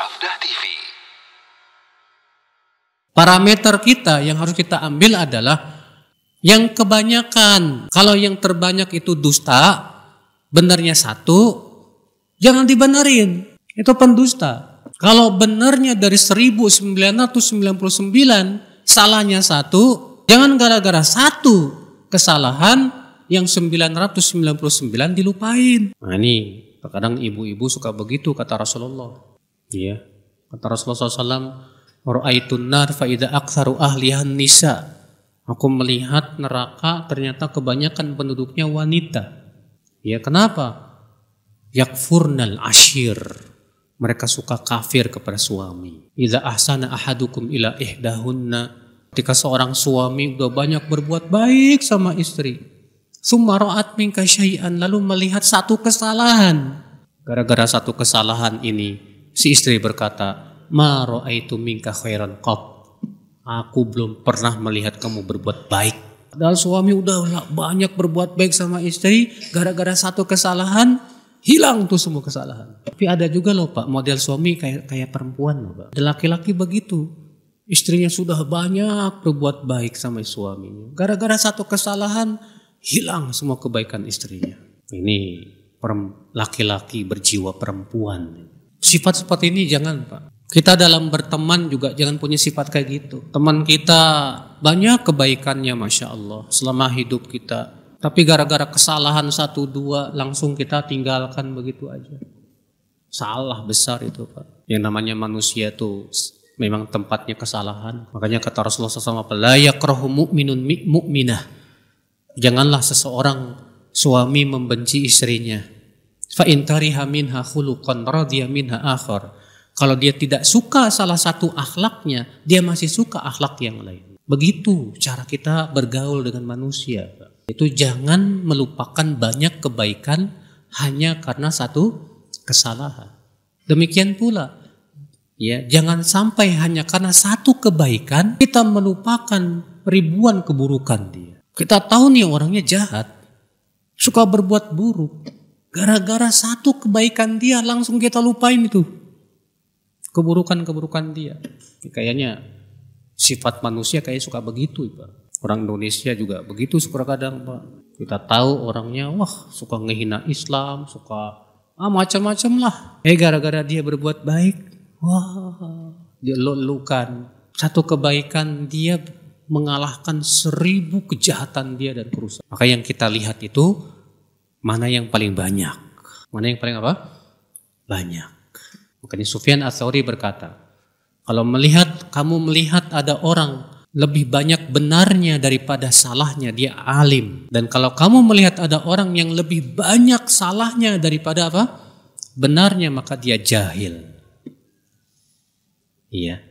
Sabda TV. Parameter kita yang harus kita ambil adalah yang kebanyakan. Kalau yang terbanyak itu dusta, benarnya satu, jangan dibenerin. Itu pendusta. Kalau benarnya dari 1999, salahnya satu, jangan gara-gara satu kesalahan yang 999 dilupain. Nah ini terkadang ibu-ibu suka begitu kata Rasulullah. Iya. Kata Rasulullah SAW, Ru'aitun nar fa'idha aksaru ahlihan nisa. Aku melihat neraka ternyata kebanyakan penduduknya wanita. Ya kenapa? Yakfurnal ashir. Mereka suka kafir kepada suami. Iza ahsana ahadukum ila ihdahunna. Ketika seorang suami udah banyak berbuat baik sama istri. Summa ra'at minka syai'an lalu melihat satu kesalahan. Gara-gara satu kesalahan ini Si istri berkata, Ma ro'aitu minka khairan qat. Aku belum pernah melihat kamu berbuat baik. Padahal suami udah banyak berbuat baik sama istri, gara-gara satu kesalahan, hilang tuh semua kesalahan. Tapi ada juga loh Pak, model suami kayak kayak perempuan loh Pak. laki-laki begitu. Istrinya sudah banyak berbuat baik sama suaminya. Gara-gara satu kesalahan, hilang semua kebaikan istrinya. Ini laki-laki berjiwa perempuan. Sifat seperti ini jangan Pak. Kita dalam berteman juga jangan punya sifat kayak gitu. Teman kita banyak kebaikannya Masya Allah selama hidup kita. Tapi gara-gara kesalahan satu dua langsung kita tinggalkan begitu aja. Salah besar itu Pak. Yang namanya manusia itu memang tempatnya kesalahan. Makanya kata Rasulullah SAW, Layakrahu mu'minun Mukminah. Janganlah seseorang suami membenci istrinya Fa intariha minha khuluqan radiya minha akhar. Kalau dia tidak suka salah satu akhlaknya, dia masih suka akhlak yang lain. Begitu cara kita bergaul dengan manusia. Itu jangan melupakan banyak kebaikan hanya karena satu kesalahan. Demikian pula ya, jangan sampai hanya karena satu kebaikan kita melupakan ribuan keburukan dia. Kita tahu nih orangnya jahat, suka berbuat buruk, Gara-gara satu kebaikan dia langsung kita lupain itu. Keburukan-keburukan dia. Kayaknya sifat manusia kayak suka begitu Pak. Orang Indonesia juga begitu suka kadang Pak. Kita tahu orangnya wah suka ngehina Islam, suka ah macam-macam lah. Eh gara-gara dia berbuat baik, wah dia lelukan. Satu kebaikan dia mengalahkan seribu kejahatan dia dan kerusakan. Maka yang kita lihat itu Mana yang paling banyak? Mana yang paling apa? Banyak. Makanya Sufyan ats berkata, kalau melihat kamu melihat ada orang lebih banyak benarnya daripada salahnya, dia alim. Dan kalau kamu melihat ada orang yang lebih banyak salahnya daripada apa? benarnya maka dia jahil. Iya.